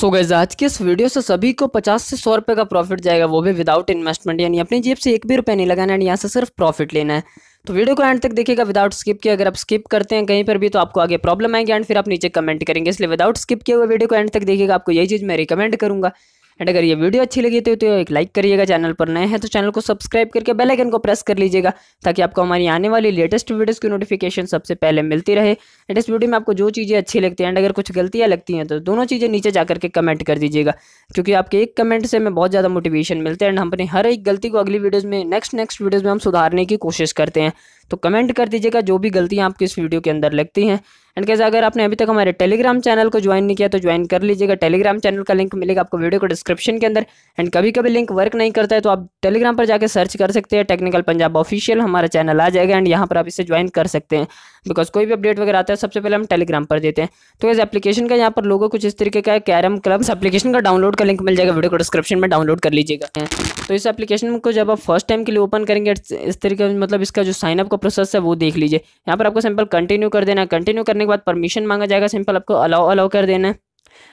सो guys आज के इस वीडियो से सभी को 50 से 100 रुपए का प्रॉफिट जाएगा वो भी विदाउट इन्वेस्टमेंट यानी अपनी जेब से एक भी रुपया नहीं लगाना है यहाँ से सिर्फ प्रॉफिट लेना है तो वीडियो को एंड तक देखिएगा विदाउट स्किप किया अगर आप स्किप करते हैं कहीं पर भी तो आपको आगे प्रॉब्लम आएंगे एंड फिर आप नीचे कमेंट करेंगे इसलिए विदाउट स्किप किए हुए वीडियो को एंड तक देखिएगा आपको यही चीज़ मैं रिकमेंड करूँगा एंड अगर ये वीडियो अच्छी लगी तो, तो एक लाइक करिएगा चैनल पर नए हैं तो चैनल को सब्सक्राइब करके बेल आइकन को प्रेस कर लीजिएगा ताकि आपको हमारी आने वाली लेटेस्ट वीडियोस की नोटिफिकेशन सबसे पहले मिलती रहे एंड इस वीडियो में आपको जो चीज़ें अच्छी लगती हैं एंड अगर कुछ गलतियाँ लगती हैं तो दोनों चीज़ें नीचे जा करके कमेंट कर दीजिएगा क्योंकि आपके एक कमेंट से हमें बहुत ज़्यादा मोटिवेशन मिलता है एंड हम अपनी हर एक गलती को अगली वीडियोज़ में नेक्स्ट नेक्स्ट वीडियोज़ में हम सुधारने की कोशिश करते हैं तो कमेंट कर दीजिएगा जो भी गलतियाँ आपको इस वीडियो के अंदर लगती हैं एंड कैसे अगर आपने अभी तक हमारे टेलीग्राम चैनल को ज्वाइन नहीं किया तो ज्वाइन कर लीजिएगा टेलीग्राम चैनल का लिंक मिलेगा आपको वीडियो को डिस्क्रिप्शन के अंदर एंड कभी कभी लिंक वर्क नहीं करता है तो आप टेलीग्राम पर जाकर सर्च कर सकते हैं टेक्निकल पंजाब ऑफिशियल हमारा चैनल आ जाएगा एंड यहाँ पर आप इसे ज्वाइन कर सकते हैं बिकॉज कोई भी अपडेट वगैरह आता है सबसे पहले हम टेलीग्राम पर देते हैं तो इस एप्लीकेशन का यहाँ पर लोगों कुछ इस तरीके का कैरम क्लब्स एप्लीकेशन का डाउनलोड का लिंक मिल जाएगा वीडियो को डिस्क्रिप्शन में डाउनलोड कर लीजिएगा तो इस एप्लीकेशन को जब आप फर्स्ट टाइम के लिए ओपन करेंगे इस तरीके मतलब इसका जो साइनअप आपको प्रोसेस है वो देख लीजिए यहाँ पर आपको सिंपल कंटिन्यू कर देना है कंटिन्यू करने के बाद परमिशन मांगा जाएगा सिंपल आपको अलाउ अलाउ कर देना है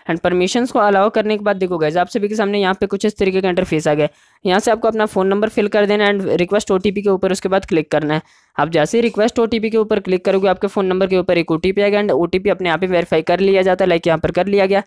एंड परमिशंस को अलाउ करने के बाद देखो गए आप सभी के सामने यहाँ पे कुछ इस तरीके का इंटरफेस आ गया यहाँ से आपको अपना फ़ोन नंबर फिल कर देना एंड रिक्वेस्ट ओ के ऊपर उसके बाद क्लिक करना है आप जैसे ही रिक्वेस्ट ओ के ऊपर क्लिक करोगे आपके फ़ोन नंबर के ऊपर एक ओ आ गया एंड ओ अपने आप ही वेरीफाई कर लिया जाता है लाइक यहाँ पर कर लिया गया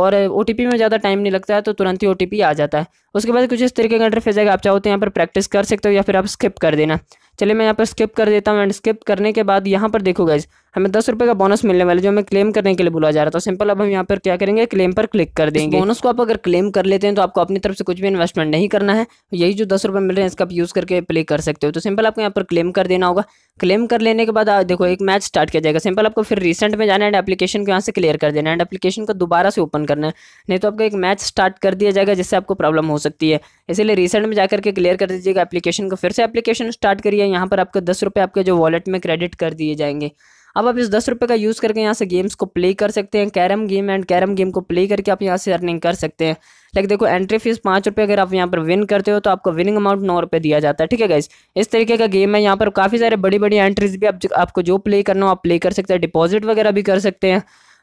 और ओ में ज़्यादा टाइम नहीं लगता है तो तुरंत ही ओ आ जाता है उसके बाद कुछ इस तरीके का इंटरफेस आएगा आप चाहो तो यहाँ पर प्रैक्टिस कर सकते हो या फिर आप स्किप कर देना चलिए मैं यहाँ पर स्किप कर देता हूँ एंड स्किप करने के बाद यहाँ पर देखो गाइज हमें दस रुपये का बोनस मिलने वाला जो हमें क्लेम करने के लिए बुला जा रहा था सिंपल तो अब हम यहाँ पर क्या करेंगे क्लेम पर क्लिक कर देंगे बोनस को आप अगर क्लेम कर लेते हैं तो आपको अपनी तरफ से कुछ भी इन्वेस्टमेंट नहीं करना है यही जो दस मिल रहे हैं इसका आप यूज़ करके प्ले कर सकते हो तो सिंपल आपको यहाँ पर क्लेम कर देना होगा क्लेम कर लेने के बाद देखो एक मैच स्टार्ट किया जाएगा सिंपल आपको फिर रिसेंट में जाना है एंड एप्लीकेशन को यहाँ से क्लियर कर देना है एंड एप्लीकेशन को दोबारा से ओपन करना है नहीं तो आपका एक मैच स्टार्ट कर दिया जाएगा जिससे आपको प्रॉब्लम हो सकती है इसीलिए रिसेंट में जाकर के क्लियर कर दीजिएगा एप्लीकेशन को फिर से एप्लीकेशन स्टार्ट करिए यहाँ पर आपको दस रुपये आपके जो वॉलेट में क्रेडिट कर दिए जाएंगे अब आप इस दस रुपये का यूज़ करके यहाँ से गेम्स को प्ले कर सकते हैं carrom game and carrom game को प्ले करके आप यहाँ से अर्निंग कर सकते हैं लाइक देखो एंट्री फीस पाँच रुपये अगर आप यहाँ पर विन करते हो तो आपको विनिंग अमाउंट नौ रुपये दिया जाता है ठीक है गाइज इस तरीके का गेम है यहाँ पर काफ़ी सारे बड़ी बड़ी एंट्रीज भी आप आपको जो प्ले करना हो आप प्ले कर सकते हैं डिपॉजिट वगैरह भी कर सकते हैं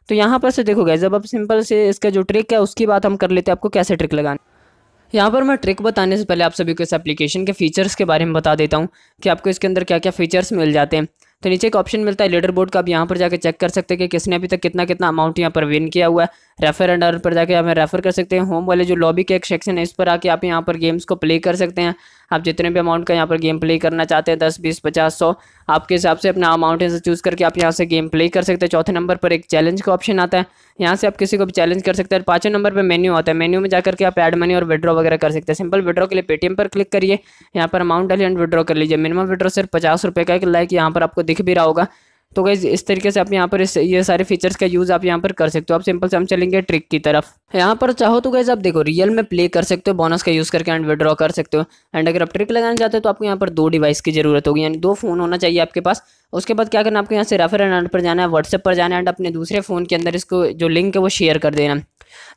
तो यहाँ पर से देखो गाइज जब आप सिंपल से इसका जो ट्रिक है उसकी बात हम कर लेते हैं आपको कैसे ट्रिक लगानी यहाँ पर मैं ट्रिक बताने से पहले आप सभी को इस एप्लीकेशन के फीचर्स के बारे में बता देता हूँ कि आपको इसके अंदर क्या क्या फीचर्स मिल जाते हैं तो नीचे एक ऑप्शन मिलता है लीडर बोर्ड का आप यहाँ पर जाकर चेक कर सकते हैं कि किसने अभी तक कितना कितना अमाउंट यहाँ पर विन किया हुआ है रेफर एंड अर्न पर जाके आप रेफ़र कर सकते हैं होम वाले जो लॉबी के एक सेक्शन है इस पर आके आप यहाँ पर गेम्स को प्ले कर सकते हैं आप जितने भी अमाउंट का यहाँ पर गेम प्ले करना चाहते हैं दस बीस पचास सौ आपके हिसाब से अपना अमाउंट से चूज़ करके आप यहाँ से गेम प्ले कर सकते हैं चौथे नंबर पर एक चैलेंज का ऑप्शन आता है यहाँ से आप किसी को भी चैलेंज कर सकते हैं पाँचवें नंबर पर मेन्यू आता है मेन्यू में जाकर के आप एड मनी और विड्रॉ वगैरह कर सकते हैं सिंपल विड्रॉ के लिए पेटीएम पर क्लिक करिए यहाँ पर अमाउंट डालिए एंड विड्रॉ कर लीजिए मिनिमम विड्रॉ सिर्फ पचास रुपये का एक लाइक यहाँ पर आपको दिख भी रहा होगा तो गई इस तरीके से आप यहाँ पर इस ये सारे फीचर्स का यूज़ आप यहाँ पर कर सकते हो आप सिंपल से हम चलेंगे ट्रिक की तरफ यहाँ पर चाहो तो गैस आप देखो रियल में प्ले कर सकते हो बोनस का यूज़ करके एंड विड्रॉ कर सकते हो एंड अगर आप ट्रिक लगाना चाहते हो तो आपको यहाँ पर दो डिवाइस की जरूरत होगी यानी दो फोन होना चाहिए आपके पास उसके बाद क्या करना आपको यहाँ से रेफर एंड पर जाना है व्हाट्सएप पर जाना है एंड अपने दूसरे फ़ोन के अंदर इसको जो लिंक है वो शेयर कर देना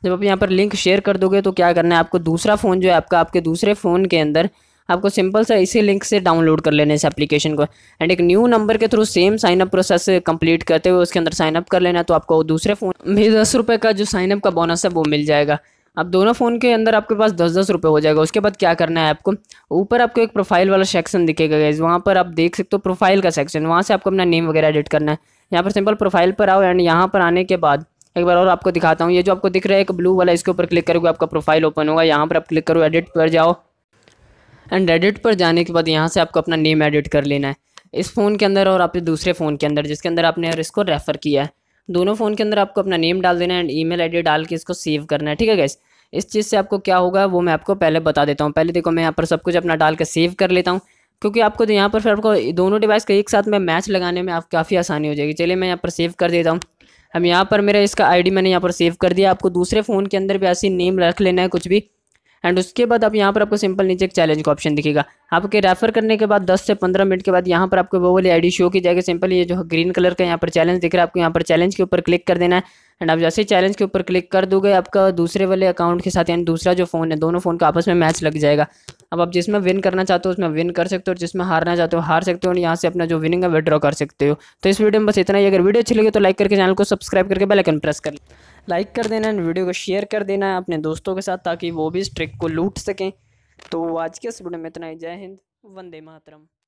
जब आप यहाँ पर लिंक शेयर कर दोगे तो क्या करना है आपको दूसरा फ़ोन जो है आपका आपके दूसरे फ़ोन के अंदर आपको सिंपल सा इसी लिंक से डाउनलोड कर लेना इस एप्लीकेशन को एंड एक न्यू नंबर के through same signup process complete करते हुए उसके अंदर साइनअप कर लेना तो आपको दूसरे फ़ोन में दस रुपये का जो साइनअप का बोनस है वो मिल जाएगा अब दोनों फ़ोन के अंदर आपके पास दस दस रुपये हो जाएगा उसके बाद क्या करना है आपको ऊपर आपको एक प्रोफाइल वाला सेक्शन दिखेगा गैस वहाँ पर आप देख सकते हो प्रोफाइल का सेक्शन वहाँ से आपको अपना नेम वगैरह एडिट करना है यहाँ पर सिंपल प्रोफाइल पर आओ एंड यहाँ पर आने के बाद एक बार और आपको दिखाता हूँ ये जो आपको दिख रहा है एक ब्लू वाला इसके ऊपर क्लिक करोगे आपका प्रोफाइल ओपन होगा यहाँ पर आप क्लिक करो एडिट पर जाओ एंड एडिट पर जाने के बाद यहाँ से आपको अपना नेम एडिट कर लेना है इस फ़ोन के अंदर और आपके दूसरे फ़ोन के अंदर जिसके अंदर आपने इसको रेफ़र किया है दोनों फ़ोन के अंदर आपको अपना नेम डाल देना है एंड ई मेल डाल के इसको सेव करना है ठीक है गैस इस चीज़ से आपको क्या होगा वो मैं आपको पहले बता देता हूँ पहले देखो मैं यहाँ पर सब कुछ अपना डाल के सेव कर लेता हूँ क्योंकि आपको तो यहाँ पर फिर आपको दोनों डिवाइस का एक साथ में मैच लगाने में आप काफ़ी आसानी हो जाएगी चलिए मैं यहाँ पर सेव कर देता हूँ हम यहाँ पर मेरा इसका आईडी मैंने यहाँ पर सेव कर दिया आपको दूसरे फ़ोन के अंदर भी ऐसी नेम रख लेना है कुछ भी एंड उसके बाद आप यहाँ पर आपको सिंपल नीचे एक चैलेंज का ऑप्शन दिखेगा आपके रेफर करने के बाद 10 से 15 मिनट के बाद यहाँ पर आपको वो वाली आईडी शो की जाएगी सिंपल ये जो ग्रीन कलर का यहाँ पर चैलेंज दिख रहा है आपको यहाँ पर चैलेंज के ऊपर क्लिक कर देना है एंड आप जैसे चैलेंज के ऊपर क्लिक कर दोगे आपका दूसरे वाले अकाउंट के साथ यानी दूसरा जो फ़ोन है दोनों फ़ोन का आपस में मैच लग जाएगा अब आप जिसमें विन करना चाहते हो उसमें विन कर सकते हो और जिसमें हारना चाहते हो हार सकते हो और यहाँ से अपना जो विनिंग है विड्रॉ कर सकते हो तो इस वीडियो में बस इतना ही अगर वीडियो अच्छी लगे तो लाइक करके चैनल को सब्सक्राइब करके बेलाइकन प्रेस कर लें लाइक कर देना एंड वीडियो को शेयर कर देना अपने दोस्तों के साथ ताकि वो भी इस ट्रिक को लूट सकें तो आज के इस वीडियो में इतना ही जय हिंद वंदे मातरम